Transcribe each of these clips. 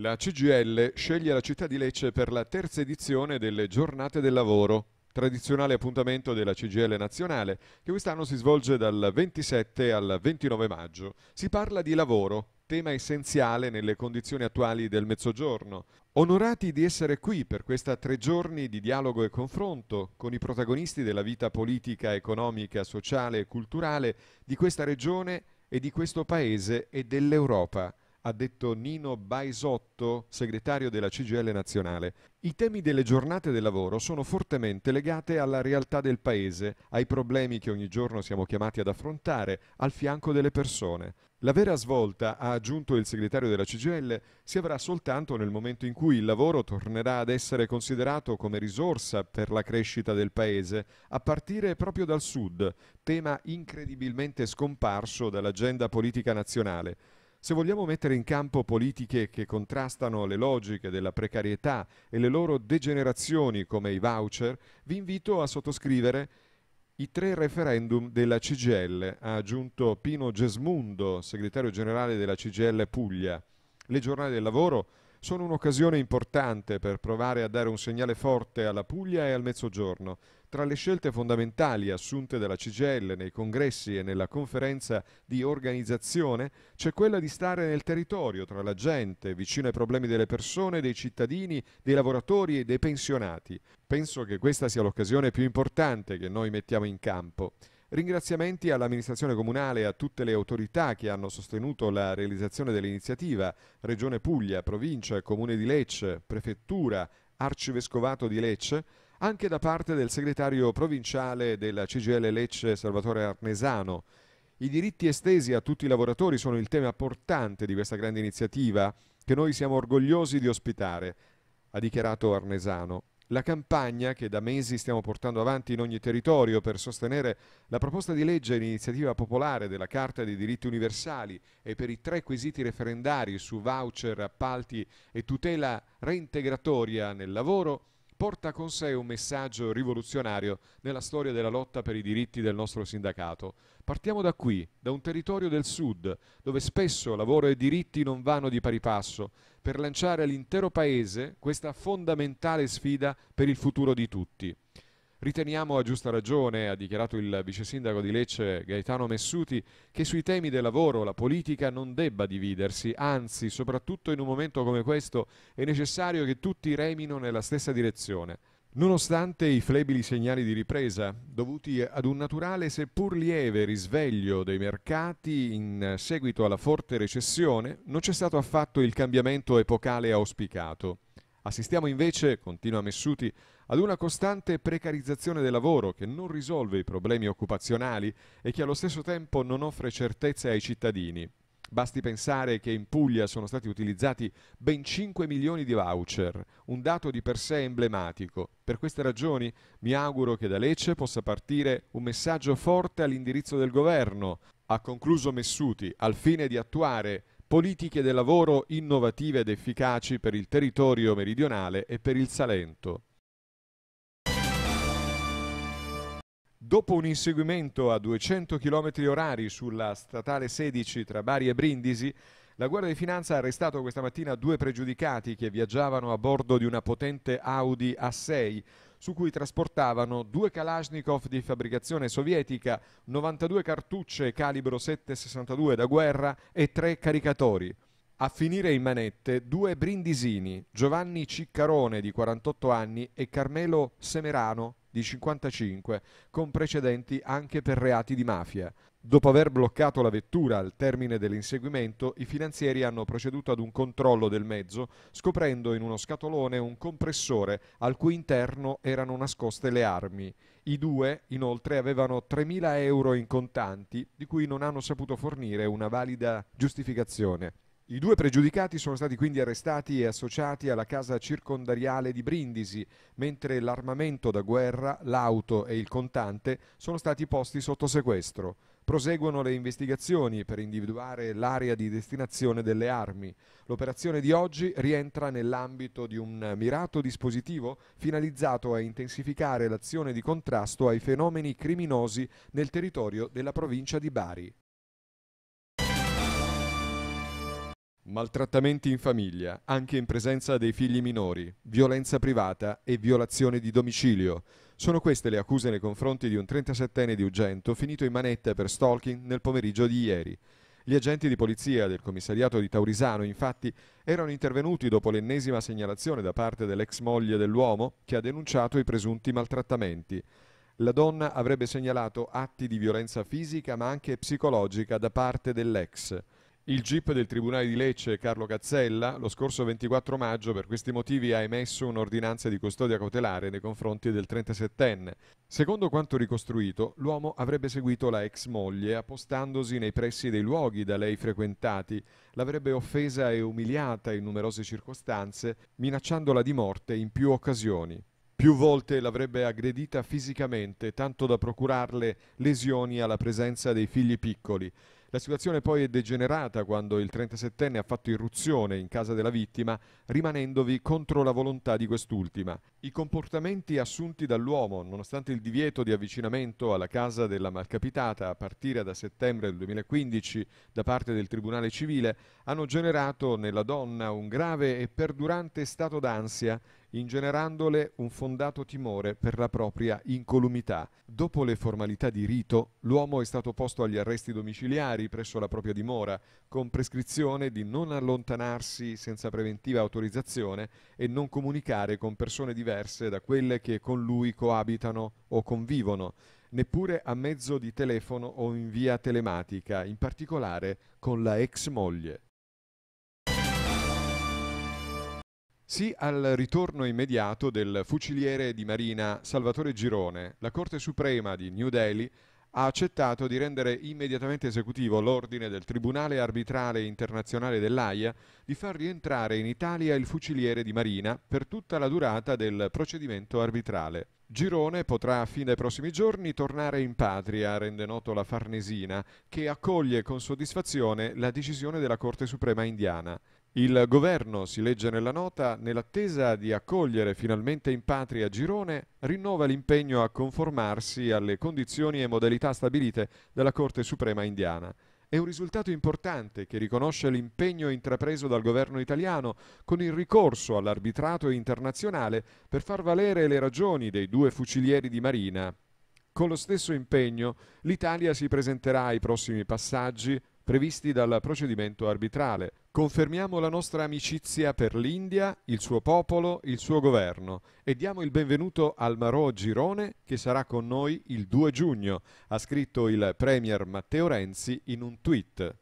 La CGL sceglie la città di Lecce per la terza edizione delle Giornate del Lavoro, tradizionale appuntamento della CGL nazionale, che quest'anno si svolge dal 27 al 29 maggio. Si parla di lavoro, tema essenziale nelle condizioni attuali del mezzogiorno. Onorati di essere qui per questa tre giorni di dialogo e confronto con i protagonisti della vita politica, economica, sociale e culturale di questa regione e di questo paese e dell'Europa ha detto Nino Baisotto, segretario della CGL nazionale. I temi delle giornate del lavoro sono fortemente legate alla realtà del paese, ai problemi che ogni giorno siamo chiamati ad affrontare, al fianco delle persone. La vera svolta, ha aggiunto il segretario della CGL, si avrà soltanto nel momento in cui il lavoro tornerà ad essere considerato come risorsa per la crescita del paese, a partire proprio dal Sud, tema incredibilmente scomparso dall'agenda politica nazionale. Se vogliamo mettere in campo politiche che contrastano le logiche della precarietà e le loro degenerazioni come i voucher, vi invito a sottoscrivere i tre referendum della CGL, ha aggiunto Pino Gesmundo, segretario generale della CGL Puglia. Le giornate del lavoro sono un'occasione importante per provare a dare un segnale forte alla Puglia e al Mezzogiorno. Tra le scelte fondamentali assunte dalla CGL nei congressi e nella conferenza di organizzazione c'è quella di stare nel territorio, tra la gente, vicino ai problemi delle persone, dei cittadini, dei lavoratori e dei pensionati. Penso che questa sia l'occasione più importante che noi mettiamo in campo. Ringraziamenti all'amministrazione comunale e a tutte le autorità che hanno sostenuto la realizzazione dell'iniziativa, Regione Puglia, Provincia, Comune di Lecce, Prefettura, Arcivescovato di Lecce, anche da parte del segretario provinciale della CGL Lecce Salvatore Arnesano. I diritti estesi a tutti i lavoratori sono il tema portante di questa grande iniziativa che noi siamo orgogliosi di ospitare, ha dichiarato Arnesano. La campagna che da mesi stiamo portando avanti in ogni territorio per sostenere la proposta di legge e l'iniziativa popolare della Carta dei diritti universali e per i tre quesiti referendari su voucher, appalti e tutela reintegratoria nel lavoro porta con sé un messaggio rivoluzionario nella storia della lotta per i diritti del nostro sindacato. Partiamo da qui, da un territorio del sud, dove spesso lavoro e diritti non vanno di pari passo, per lanciare all'intero Paese questa fondamentale sfida per il futuro di tutti. Riteniamo a giusta ragione, ha dichiarato il vice sindaco di Lecce Gaetano Messuti, che sui temi del lavoro la politica non debba dividersi, anzi, soprattutto in un momento come questo, è necessario che tutti remino nella stessa direzione. Nonostante i flebili segnali di ripresa, dovuti ad un naturale seppur lieve risveglio dei mercati in seguito alla forte recessione, non c'è stato affatto il cambiamento epocale auspicato. Assistiamo invece, continua Messuti, ad una costante precarizzazione del lavoro che non risolve i problemi occupazionali e che allo stesso tempo non offre certezze ai cittadini. Basti pensare che in Puglia sono stati utilizzati ben 5 milioni di voucher, un dato di per sé emblematico. Per queste ragioni mi auguro che da Lecce possa partire un messaggio forte all'indirizzo del governo. Ha concluso Messuti, al fine di attuare politiche del lavoro innovative ed efficaci per il territorio meridionale e per il Salento. Dopo un inseguimento a 200 km orari sulla statale 16 tra Bari e Brindisi, la Guardia di Finanza ha arrestato questa mattina due pregiudicati che viaggiavano a bordo di una potente Audi A6, su cui trasportavano due Kalashnikov di fabbricazione sovietica, 92 cartucce calibro 7,62 da guerra e tre caricatori. A finire in manette due brindisini, Giovanni Ciccarone di 48 anni e Carmelo Semerano di 55, con precedenti anche per reati di mafia. Dopo aver bloccato la vettura al termine dell'inseguimento, i finanzieri hanno proceduto ad un controllo del mezzo, scoprendo in uno scatolone un compressore al cui interno erano nascoste le armi. I due, inoltre, avevano 3.000 euro in contanti, di cui non hanno saputo fornire una valida giustificazione. I due pregiudicati sono stati quindi arrestati e associati alla casa circondariale di Brindisi, mentre l'armamento da guerra, l'auto e il contante sono stati posti sotto sequestro. Proseguono le investigazioni per individuare l'area di destinazione delle armi. L'operazione di oggi rientra nell'ambito di un mirato dispositivo finalizzato a intensificare l'azione di contrasto ai fenomeni criminosi nel territorio della provincia di Bari. Maltrattamenti in famiglia, anche in presenza dei figli minori, violenza privata e violazione di domicilio. Sono queste le accuse nei confronti di un 37enne di Ugento finito in manetta per stalking nel pomeriggio di ieri. Gli agenti di polizia del commissariato di Taurisano, infatti, erano intervenuti dopo l'ennesima segnalazione da parte dell'ex moglie dell'uomo che ha denunciato i presunti maltrattamenti. La donna avrebbe segnalato atti di violenza fisica ma anche psicologica da parte dell'ex. Il GIP del Tribunale di Lecce Carlo Cazzella lo scorso 24 maggio per questi motivi ha emesso un'ordinanza di custodia cautelare nei confronti del 37enne. Secondo quanto ricostruito, l'uomo avrebbe seguito la ex moglie appostandosi nei pressi dei luoghi da lei frequentati, l'avrebbe offesa e umiliata in numerose circostanze, minacciandola di morte in più occasioni. Più volte l'avrebbe aggredita fisicamente, tanto da procurarle lesioni alla presenza dei figli piccoli. La situazione poi è degenerata quando il 37enne ha fatto irruzione in casa della vittima, rimanendovi contro la volontà di quest'ultima. I comportamenti assunti dall'uomo, nonostante il divieto di avvicinamento alla casa della malcapitata a partire da settembre del 2015 da parte del Tribunale civile, hanno generato nella donna un grave e perdurante stato d'ansia ingenerandole un fondato timore per la propria incolumità. Dopo le formalità di rito, l'uomo è stato posto agli arresti domiciliari presso la propria dimora, con prescrizione di non allontanarsi senza preventiva autorizzazione e non comunicare con persone diverse da quelle che con lui coabitano o convivono, neppure a mezzo di telefono o in via telematica, in particolare con la ex moglie. Sì al ritorno immediato del fuciliere di Marina Salvatore Girone. La Corte Suprema di New Delhi ha accettato di rendere immediatamente esecutivo l'ordine del Tribunale arbitrale internazionale dell'AIA di far rientrare in Italia il fuciliere di Marina per tutta la durata del procedimento arbitrale. Girone potrà a fine dei prossimi giorni tornare in patria, rende noto la Farnesina, che accoglie con soddisfazione la decisione della Corte Suprema indiana. Il governo, si legge nella nota, nell'attesa di accogliere finalmente in patria Girone, rinnova l'impegno a conformarsi alle condizioni e modalità stabilite dalla Corte Suprema indiana. È un risultato importante che riconosce l'impegno intrapreso dal governo italiano con il ricorso all'arbitrato internazionale per far valere le ragioni dei due fucilieri di Marina. Con lo stesso impegno l'Italia si presenterà ai prossimi passaggi previsti dal procedimento arbitrale. Confermiamo la nostra amicizia per l'India, il suo popolo, il suo governo e diamo il benvenuto al Marò Girone che sarà con noi il 2 giugno, ha scritto il Premier Matteo Renzi in un tweet.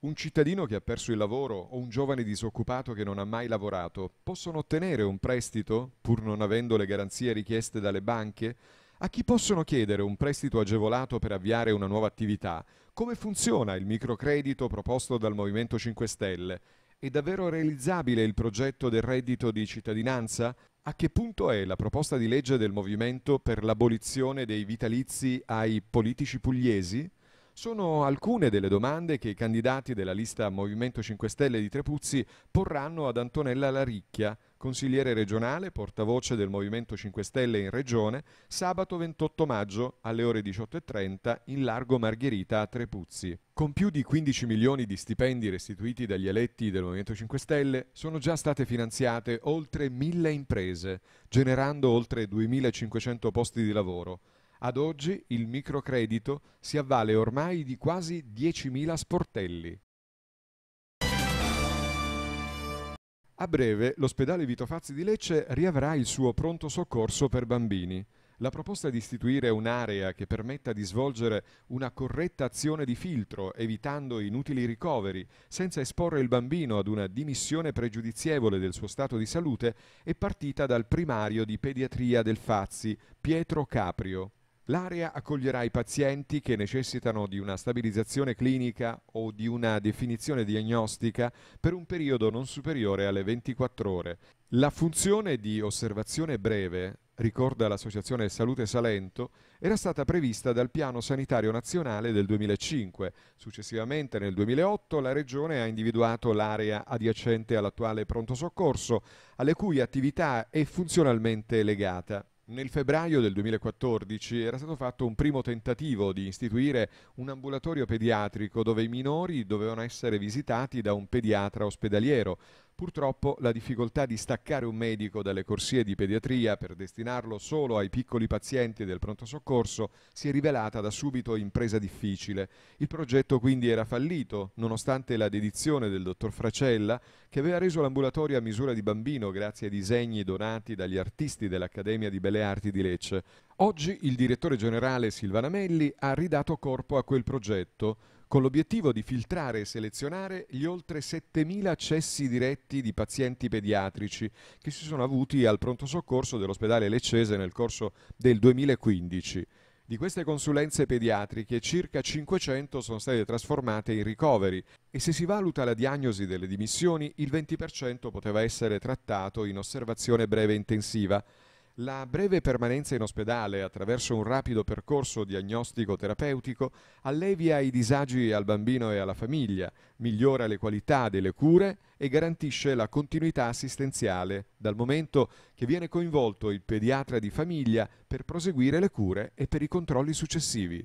Un cittadino che ha perso il lavoro o un giovane disoccupato che non ha mai lavorato possono ottenere un prestito pur non avendo le garanzie richieste dalle banche? A chi possono chiedere un prestito agevolato per avviare una nuova attività? Come funziona il microcredito proposto dal Movimento 5 Stelle? È davvero realizzabile il progetto del reddito di cittadinanza? A che punto è la proposta di legge del Movimento per l'abolizione dei vitalizi ai politici pugliesi? Sono alcune delle domande che i candidati della lista Movimento 5 Stelle di Trepuzzi porranno ad Antonella Laricchia, consigliere regionale, portavoce del Movimento 5 Stelle in Regione, sabato 28 maggio alle ore 18.30 in largo Margherita a Trepuzzi. Con più di 15 milioni di stipendi restituiti dagli eletti del Movimento 5 Stelle, sono già state finanziate oltre 1000 imprese, generando oltre 2500 posti di lavoro. Ad oggi il microcredito si avvale ormai di quasi 10.000 sportelli. A breve l'ospedale Vito Fazzi di Lecce riavrà il suo pronto soccorso per bambini. La proposta di istituire un'area che permetta di svolgere una corretta azione di filtro, evitando inutili ricoveri, senza esporre il bambino ad una dimissione pregiudizievole del suo stato di salute, è partita dal primario di pediatria del Fazzi, Pietro Caprio. L'area accoglierà i pazienti che necessitano di una stabilizzazione clinica o di una definizione diagnostica per un periodo non superiore alle 24 ore. La funzione di osservazione breve, ricorda l'Associazione Salute Salento, era stata prevista dal Piano Sanitario Nazionale del 2005. Successivamente nel 2008 la Regione ha individuato l'area adiacente all'attuale pronto soccorso, alle cui attività è funzionalmente legata. Nel febbraio del 2014 era stato fatto un primo tentativo di istituire un ambulatorio pediatrico dove i minori dovevano essere visitati da un pediatra ospedaliero. Purtroppo la difficoltà di staccare un medico dalle corsie di pediatria per destinarlo solo ai piccoli pazienti del pronto soccorso si è rivelata da subito impresa difficile. Il progetto quindi era fallito, nonostante la dedizione del dottor Fracella, che aveva reso l'ambulatorio a misura di bambino grazie ai disegni donati dagli artisti dell'Accademia di Belle Arti di Lecce. Oggi il direttore generale Silvana Melli ha ridato corpo a quel progetto con l'obiettivo di filtrare e selezionare gli oltre 7.000 accessi diretti di pazienti pediatrici che si sono avuti al pronto soccorso dell'ospedale Leccese nel corso del 2015. Di queste consulenze pediatriche circa 500 sono state trasformate in ricoveri e se si valuta la diagnosi delle dimissioni il 20% poteva essere trattato in osservazione breve intensiva. La breve permanenza in ospedale attraverso un rapido percorso diagnostico-terapeutico allevia i disagi al bambino e alla famiglia, migliora le qualità delle cure e garantisce la continuità assistenziale, dal momento che viene coinvolto il pediatra di famiglia per proseguire le cure e per i controlli successivi.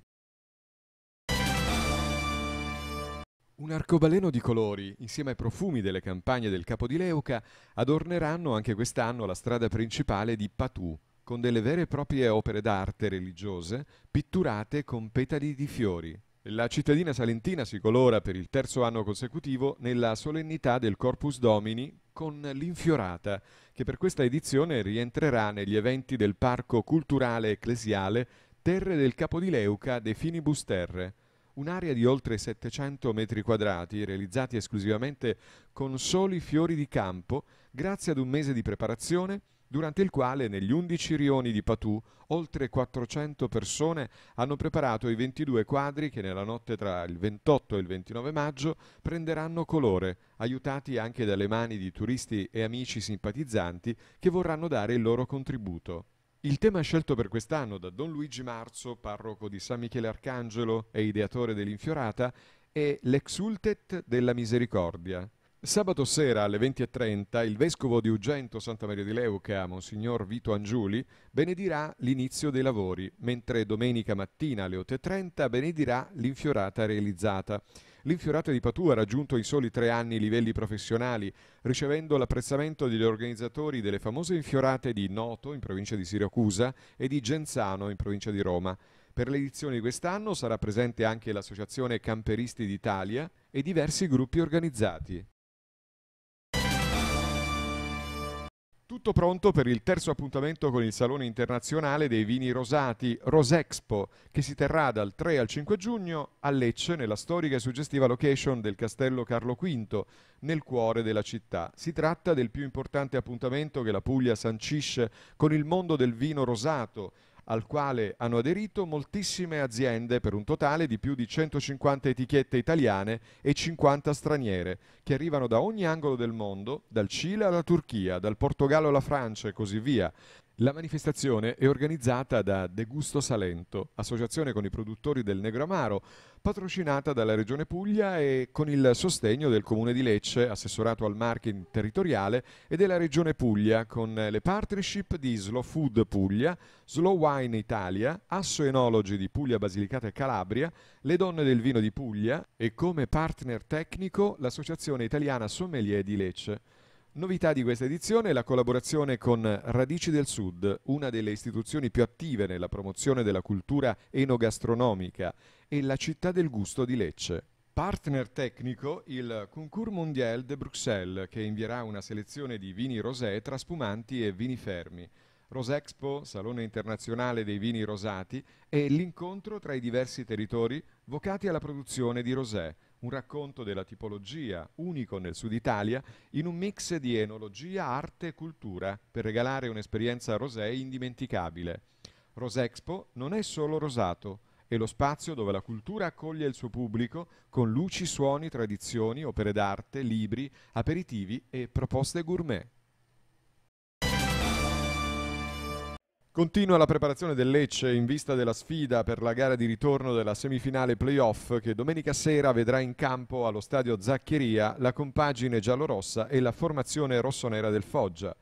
Un arcobaleno di colori, insieme ai profumi delle campagne del Capo di Leuca, adorneranno anche quest'anno la strada principale di Patù, con delle vere e proprie opere d'arte religiose pitturate con petali di fiori. La cittadina salentina si colora per il terzo anno consecutivo nella solennità del Corpus Domini con l'Infiorata, che per questa edizione rientrerà negli eventi del Parco Culturale Ecclesiale Terre del Capo di Leuca dei Finibus Terre un'area di oltre 700 metri quadrati realizzati esclusivamente con soli fiori di campo grazie ad un mese di preparazione durante il quale negli 11 rioni di Patù oltre 400 persone hanno preparato i 22 quadri che nella notte tra il 28 e il 29 maggio prenderanno colore, aiutati anche dalle mani di turisti e amici simpatizzanti che vorranno dare il loro contributo. Il tema scelto per quest'anno da Don Luigi Marzo, parroco di San Michele Arcangelo e ideatore dell'Infiorata, è l'exultet della misericordia. Sabato sera alle 20.30 il vescovo di Ugento Santa Maria di Leuca, Monsignor Vito Angiuli, benedirà l'inizio dei lavori, mentre domenica mattina alle 8.30 benedirà l'infiorata realizzata. L'infiorata di Patù ha raggiunto in soli tre anni i livelli professionali, ricevendo l'apprezzamento degli organizzatori delle famose infiorate di Noto in provincia di Siracusa e di Genzano in provincia di Roma. Per l'edizione di quest'anno sarà presente anche l'Associazione Camperisti d'Italia e diversi gruppi organizzati. tutto pronto per il terzo appuntamento con il Salone Internazionale dei Vini Rosati, Rosexpo, che si terrà dal 3 al 5 giugno a Lecce, nella storica e suggestiva location del Castello Carlo V, nel cuore della città. Si tratta del più importante appuntamento che la Puglia sancisce con il mondo del vino rosato, al quale hanno aderito moltissime aziende per un totale di più di 150 etichette italiane e 50 straniere, che arrivano da ogni angolo del mondo, dal Cile alla Turchia, dal Portogallo alla Francia e così via, la manifestazione è organizzata da De Gusto Salento, associazione con i produttori del Negro Amaro, patrocinata dalla Regione Puglia e con il sostegno del Comune di Lecce, assessorato al marketing territoriale, e della Regione Puglia, con le partnership di Slow Food Puglia, Slow Wine Italia, Asso Enologi di Puglia, Basilicata e Calabria, Le Donne del Vino di Puglia e come partner tecnico l'Associazione Italiana Sommelier di Lecce. Novità di questa edizione è la collaborazione con Radici del Sud, una delle istituzioni più attive nella promozione della cultura enogastronomica, e la città del gusto di Lecce. Partner tecnico il Concours Mondial de Bruxelles, che invierà una selezione di vini rosé tra spumanti e vini fermi. Rosexpo, Salone internazionale dei vini rosati, è l'incontro tra i diversi territori vocati alla produzione di rosé, un racconto della tipologia, unico nel sud Italia, in un mix di enologia, arte e cultura, per regalare un'esperienza Rosè indimenticabile. Rosexpo non è solo rosato, è lo spazio dove la cultura accoglie il suo pubblico con luci, suoni, tradizioni, opere d'arte, libri, aperitivi e proposte gourmet. Continua la preparazione del Lecce in vista della sfida per la gara di ritorno della semifinale playoff che domenica sera vedrà in campo allo stadio Zaccheria la compagine giallorossa e la formazione rossonera del Foggia.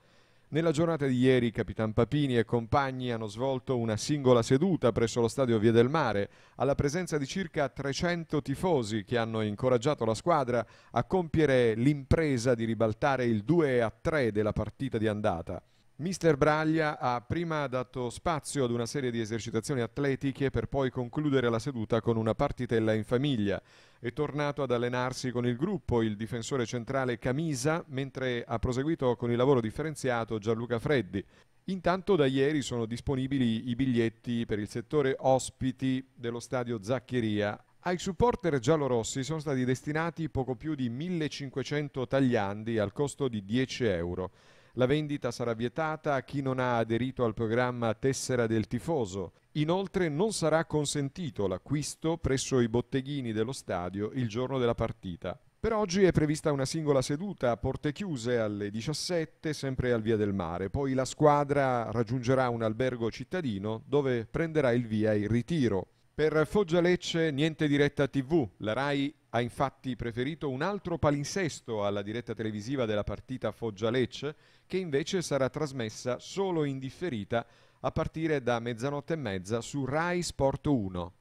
Nella giornata di ieri Capitan Papini e compagni hanno svolto una singola seduta presso lo stadio Via del Mare alla presenza di circa 300 tifosi che hanno incoraggiato la squadra a compiere l'impresa di ribaltare il 2 a 3 della partita di andata. Mister Braglia ha prima dato spazio ad una serie di esercitazioni atletiche per poi concludere la seduta con una partitella in famiglia. È tornato ad allenarsi con il gruppo il difensore centrale Camisa, mentre ha proseguito con il lavoro differenziato Gianluca Freddi. Intanto da ieri sono disponibili i biglietti per il settore ospiti dello stadio Zaccheria. Ai supporter giallorossi sono stati destinati poco più di 1500 tagliandi al costo di 10 euro. La vendita sarà vietata a chi non ha aderito al programma Tessera del Tifoso. Inoltre non sarà consentito l'acquisto presso i botteghini dello stadio il giorno della partita. Per oggi è prevista una singola seduta a porte chiuse alle 17, sempre al Via del Mare. Poi la squadra raggiungerà un albergo cittadino dove prenderà il via il ritiro. Per Foggia Lecce niente diretta TV, la RAI ha infatti preferito un altro palinsesto alla diretta televisiva della partita Foggia Lecce, che invece sarà trasmessa solo in differita a partire da mezzanotte e mezza su RAI Sport 1.